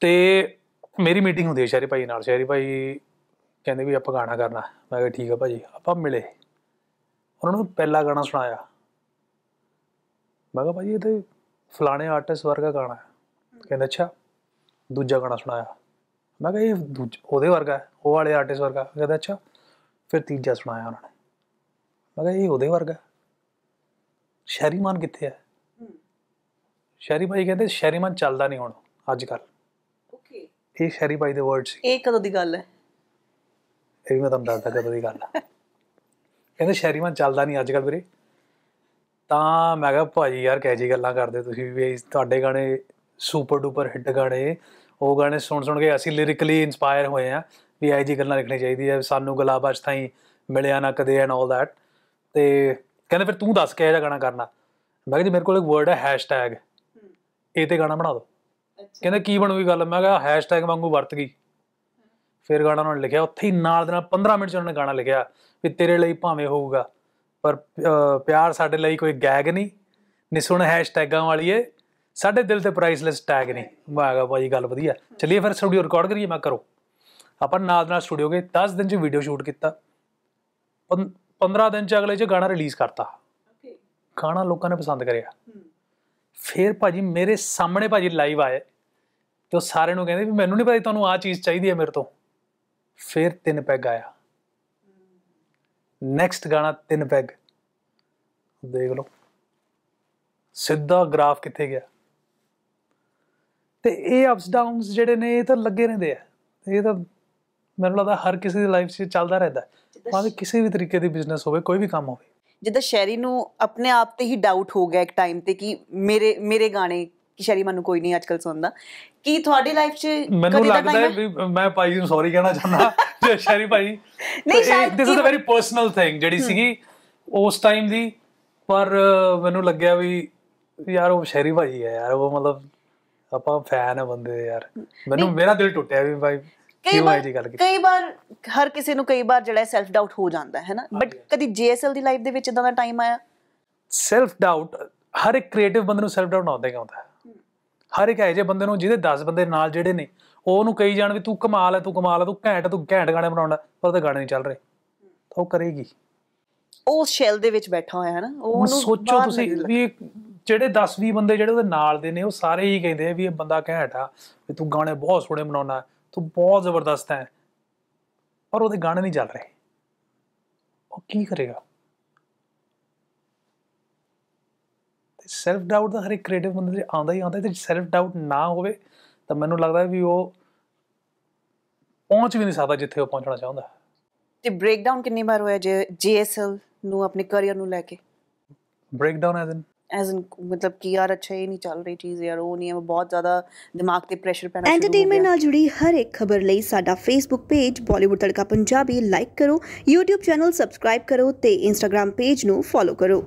ਤੇ ਮੇਰੀ ਮੀਟਿੰਗ ਹੁੰਦੀ ਹੈ ਸ਼ਹਿਰੀ ਭਾਈ ਨਾਲ ਸ਼ਹਿਰੀ ਭਾਈ ਕਹਿੰਦੇ ਵੀ ਆਪਾਂ ਗਾਣਾ ਕਰਨਾ ਮੈਂ ਕਿਹਾ ਠੀਕ ਆ ਭਾਜੀ ਆਪਾਂ ਮਿਲੇ ਉਹਨਾਂ ਨੂੰ ਪਹਿਲਾ ਗਾਣਾ ਸੁਣਾਇਆ ਮੈਂ ਕਿਹਾ ਭਾਜੀ ਇਹ ਤੇ ਫਲਾਣੇ ਆਰਟਿਸਟ ਵਰਗਾ ਗਾਣਾ ਹੈ ਕਹਿੰਦੇ ਅੱਛਾ ਦੂਜਾ ਗਾਣਾ ਸੁਣਾਇਆ ਮੈਂ ਕਿਹਾ ਇਹ ਉਹਦੇ ਵਰਗਾ ਹੈ ਉਹ ਵਾਲੇ ਆਰਟਿਸਟ ਵਰਗਾ ਕਹਿੰਦਾ ਅੱਛਾ ਫਿਰ ਤੀਜਾ ਸੁਣਾਇਆ ਉਹਨਾਂ ਨੇ ਮੈਂ ਕਿਹਾ ਇਹ ਉਹਦੇ ਵਰਗਾ ਸ਼ਹਿਰੀਮਾਨ ਕਿੱਥੇ ਹੈ ਸ਼ਹਿਰੀ ਭਾਈ ਕਹਿੰਦੇ ਸ਼ਹਿਰੀਮਾਨ ਚੱਲਦਾ ਨਹੀਂ ਹੁਣ ਅੱਜ ਕੱਲ ਇਹ ਸ਼ੈਰੀ ਬਾਈ ਦੇ ਵਰਡਸ ਇਹ ਕਦੋਂ ਦੀ ਗੱਲ ਹੈ ਇਹ ਵੀ ਮੈਂ ਤੁਹਾਨੂੰ ਦੱਸਦਾ ਕਦੋਂ ਦੀ ਗੱਲ ਹੈ ਕਹਿੰਦੇ ਸ਼ੈਰੀ ਮਨ ਚੱਲਦਾ ਨਹੀਂ ਅੱਜ ਕੱਲ ਵੀਰੇ ਤਾਂ ਮੈਂ ਕਿਹਾ ਭਾਜੀ ਯਾਰ ਕਹਿ ਜੀ ਗੱਲਾਂ ਕਰਦੇ ਤੁਸੀਂ ਵੀ ਤੁਹਾਡੇ ਗਾਣੇ ਸੁਪਰ ਡੂਪਰ ਹਿੱਟ ਗਾਣੇ ਉਹ ਗਾਣੇ ਸੁਣ ਸੁਣ ਕੇ ਅਸੀਂ ਲਿਰਿਕਲੀ ਇਨਸਪਾਇਰ ਹੋਏ ਆ ਵੀ ਆਈ ਜੀ ਗੱਲਾਂ ਲਿਖਣੀ ਚਾਹੀਦੀ ਐ ਸਾਨੂੰ ਗੁਲਾਬ ਅਜ ਤਾਈ ਮਿਲਿਆ ਨਾ ਕਦੇ ਐਂਡ 올 ਦੈਟ ਤੇ ਕਹਿੰਦੇ ਫਿਰ ਤੂੰ ਦੱਸ ਕਿਹੜਾ ਗਾਣਾ ਕਰਨਾ ਮੈਂ ਕਿਹਾ ਜੀ ਮੇਰੇ ਕੋਲ ਇੱਕ ਵਰਡ ਹੈ ਹੈਸ਼ਟੈਗ ਇਹ ਤੇ ਗਾਣਾ ਬਣਾ ਦੋ ਕਹਿੰਦੇ ਕੀ ਬਣੂਗੀ ਗੱਲ ਮੈਂ ਕਿਹਾ ਹੈਸ਼ਟੈਗ ਵਾਂਗੂ ਵਰਤ ਗਈ ਫਿਰ ਗਾਣਾ ਉਹਨਾਂ ਨੇ ਲਿਖਿਆ ਉੱਥੇ ਹੀ ਨਾਲ ਦੇ ਨਾਲ 15 ਮਿੰਟ ਚ ਉਹਨਾਂ ਨੇ ਗਾਣਾ ਲਿਖਿਆ ਵੀ ਤੇਰੇ ਲਈ ਭਾਵੇਂ ਹੋਊਗਾ ਪਰ ਪਿਆਰ ਸਾਡੇ ਲਈ ਕੋਈ ਗੈਗ ਨਹੀਂ ਨਿਸੁਣ ਹੈਸ਼ਟੈਗਾਂ ਵਾਲੀ ਏ ਸਾਡੇ ਦਿਲ ਤੇ ਪ੍ਰਾਈਸਲੈਸ ਟੈਗ ਨਹੀਂ ਮੈਂ ਭਾਈ ਗੱਲ ਵਧੀਆ ਚਲਿਏ ਫਿਰ ਸਟੂਡੀਓ ਰਿਕਾਰਡ ਕਰੀਏ ਮੈਂ ਕਰੋ ਆਪਾਂ ਨਾਲ ਨਾਲ ਸਟੂਡੀਓ ਗਏ 10 ਦਿਨ ਚ ਵੀਡੀਓ ਸ਼ੂਟ ਕੀਤਾ 15 ਦਿਨ ਚ ਅਗਲੇ ਚ ਗਾਣਾ ਰਿਲੀਜ਼ ਕਰਤਾ ਗਾਣਾ ਲੋਕਾਂ ਨੇ ਪਸੰਦ ਕਰਿਆ ਫਿਰ ਭਾਜੀ ਮੇਰੇ ਸਾਹਮਣੇ ਭਾਜੀ ਲਾਈਵ ਆਏ ਤੇ ਉਹ ਸਾਰੇ ਨੂੰ ਕਹਿੰਦੇ ਵੀ ਮੈਨੂੰ ਨਹੀਂ ਪਤਾ ਤੁਹਾਨੂੰ ਆ ਚੀਜ਼ ਚਾਹੀਦੀ ਹੈ ਮੇਰੇ ਤੋਂ ਫਿਰ ਤਿੰਨ ਪੈਗ ਆਇਆ ਨੈਕਸਟ ਗਾਣਾ ਤਿੰਨ ਪੈਗ ਦੇਖ ਲਓ ਸਿੱਧਾ ਗ੍ਰਾਫ ਕਿੱਥੇ ਗਿਆ ਤੇ ਇਹ ਅਪਸ ਡਾਊਨਸ ਜਿਹੜੇ ਨੇ ਇਹ ਤਾਂ ਲੱਗੇ ਰਹਿੰਦੇ ਆ ਇਹ ਤਾਂ ਮੈਨੂੰ ਲੱਗਦਾ ਹਰ ਕਿਸੇ ਦੀ ਲਾਈਫ 'ਚ ਚੱਲਦਾ ਰਹਿੰਦਾ ਭਾਵੇਂ ਕਿਸੇ ਵੀ ਤਰੀਕੇ ਦੀ ਬਿਜ਼ਨਸ ਹੋਵੇ ਕੋਈ ਵੀ ਕੰਮ ਹੋਵੇ ਜਿੱਦਾਂ ਸ਼ੈਰੀ ਨੂੰ ਆਪਣੇ ਆਪ ਤੇ ਹੀ ਡਾਊਟ ਹੋ ਗਿਆ ਇੱਕ ਟਾਈਮ ਤੇ ਕਿ ਮੇਰੇ ਮੇਰੇ ਗਾਣੇ ਕਿ ਸ਼ਰੀ ਮੈਨੂੰ ਕੋਈ ਨਹੀਂ ਅੱਜਕੱਲ ਸੁਣਦਾ ਕੀ ਤੁਹਾਡੀ ਲਾਈਫ 'ਚ ਮੈਨੂੰ ਲੱਗਦਾ ਹੈ ਵੀ ਮੈਂ ਭਾਈ ਨੂੰ ਸੌਰੀ ਕਹਿਣਾ ਚਾਹੁੰਦਾ ਜੇ ਸ਼ਰੀ ਭਾਈ ਨਹੀਂ ਸ਼ਾਇਦ this is a very personal thing ਜਿਹੜੀ ਸੀਗੀ ਉਸ ਟਾਈਮ ਦੀ ਪਰ ਮੈਨੂੰ ਲੱਗਿਆ ਵੀ ਯਾਰ ਉਹ ਸ਼ੈਰੀ ਭਾਈ ਹੈ ਯਾਰ ਉਹ ਮਤਲਬ ਆਪਾਂ ਫੈਨ ਆ ਬੰਦੇ ਦੇ ਯਾਰ ਮੈਨੂੰ ਮੇਰਾ ਦਿਲ ਟੁੱਟਿਆ ਵੀ ਭਾਈ ਕਈ ਵਾਰ ਕਈ ਵਾਰ ਹਰ ਕਿਸੇ ਨੂੰ ਕਈ ਵਾਰ ਜਿਹੜਾ ਸੈਲਫ ਡਾਊਟ ਹੋ ਜਾਂਦਾ ਹੈ ਨਾ ਬਟ ਕਦੀ ਜੀਐਸਐਲ ਦੀ ਲਾਈਫ ਦੇ ਵਿੱਚ ਇਦਾਂ ਦਾ ਟਾਈਮ ਆਇਆ ਸੈਲਫ ਡਾਊਟ ਹਰ ਇੱਕ ਕ੍ਰੀਏਟਿਵ ਬੰਦੇ ਨੂੰ ਸੈਲਫ ਡਾਊਟ ਆਉਂਦਾ ਹੀ ਆਉਂਦਾ ਹਰ ਇੱਕ ਐਜੇ ਬੰਦੇ ਨੂੰ ਜਿਹਦੇ 10 ਬੰਦੇ ਨਾਲ ਜਿਹੜੇ ਨੇ ਉਹਨੂੰ ਕਹੀ ਜਾਣ ਵੀ ਤੂੰ ਕਮਾਲ ਹੈ ਤੂੰ ਕਮਾਲ ਹੈ ਤੂੰ ਘੈਂਟ ਤੂੰ ਘੈਂਟ ਗਾਣੇ ਬਣਾਉਂਦਾ ਪਰ ਉਹਦੇ ਗਾਣੇ ਨਹੀਂ ਚੱਲ ਰਹੇ ਤਾਂ ਉਹ ਕਰੇਗੀ ਉਹ ਸ਼ੈਲ ਦੇ ਵਿੱਚ ਬੈਠਾ ਹੋਇਆ ਹੈ ਨਾ ਉਹਨੂੰ ਸੋਚੋ ਤੁਸੀਂ ਵੀ ਜਿਹੜੇ 10-20 ਬੰਦੇ ਜਿਹੜੇ ਉਹਦੇ ਨਾਲ ਦੇ ਨੇ ਉਹ ਸਾਰੇ ਹੀ ਕਹਿੰਦੇ ਆ ਵੀ ਇਹ ਬੰਦਾ ਘੈਂਟ ਆ ਵੀ ਤੂੰ ਗਾਣੇ ਬਹੁਤ ਸੋਹਣੇ ਬਣਾਉਣਾ ਤੂੰ ਬਹੁਤ ਜ਼ਬਰਦਸਤ ਹੈ ਪਰ ਉਹਦੇ ਗਾਣੇ ਨਹੀਂ ਚੱਲ ਰਹੇ ਉਹ ਕੀ ਕਰੇਗਾ ਸੈਲਫ ਡਾਊਟ ਦਾ ਹਰ ਇੱਕ ਕ੍ਰੀਏਟਿਵ ਬੰਦੇ ਦੇ ਆਉਂਦਾ ਹੀ ਆਉਂਦਾ ਤੇ ਸੈਲਫ ਡਾਊਟ ਨਾ ਹੋਵੇ ਤਾਂ ਮੈਨੂੰ ਲੱਗਦਾ ਵੀ ਉਹ ਪਹੁੰਚ ਵੀ ਨਹੀਂ ਸਕਦਾ ਜਿੱਥੇ ਉਹ ਪਹੁੰਚਣਾ ਚਾਹੁੰਦਾ ਤੇ ਬ੍ਰੇਕਡਾਊਨ ਕਿੰਨੀ ਵਾਰ ਹੋਇਆ ਜੇ ਜੀਐਸਐਲ ਨੂੰ ਆਪਣੇ ਕੈਰੀਅਰ ਨੂੰ ਲੈ ਕੇ breakdown as in as in ਮਤਲਬ ਕੀ ਯਾਰ ਅੱਛਾ ਹੀ ਨਹੀਂ ਚੱਲ ਰਹੀ ਚੀਜ਼ ਯਾਰ ਉਹ ਨਹੀਂ ਹੈ ਬਹੁਤ ਜ਼ਿਆਦਾ ਦਿਮਾਗ ਤੇ ਪ੍ਰੈਸ਼ਰ ਪੈਣਾ ਸ਼ੁਰੂ ਹੋ ਗਿਆ ਐਂਟਰਟੇਨਮੈਂਟ ਨਾਲ ਜੁੜੀ ਹਰ ਇੱਕ ਖਬਰ ਲਈ ਸਾਡਾ Facebook page Bollywood Tadka Punjabi like ਕਰੋ YouTube ਚੈਨਲ ਸਬਸਕ੍ਰਾਈਬ ਕਰੋ ਤੇ Instagram ਪੇਜ ਨੂੰ ਫੋਲੋ ਕਰੋ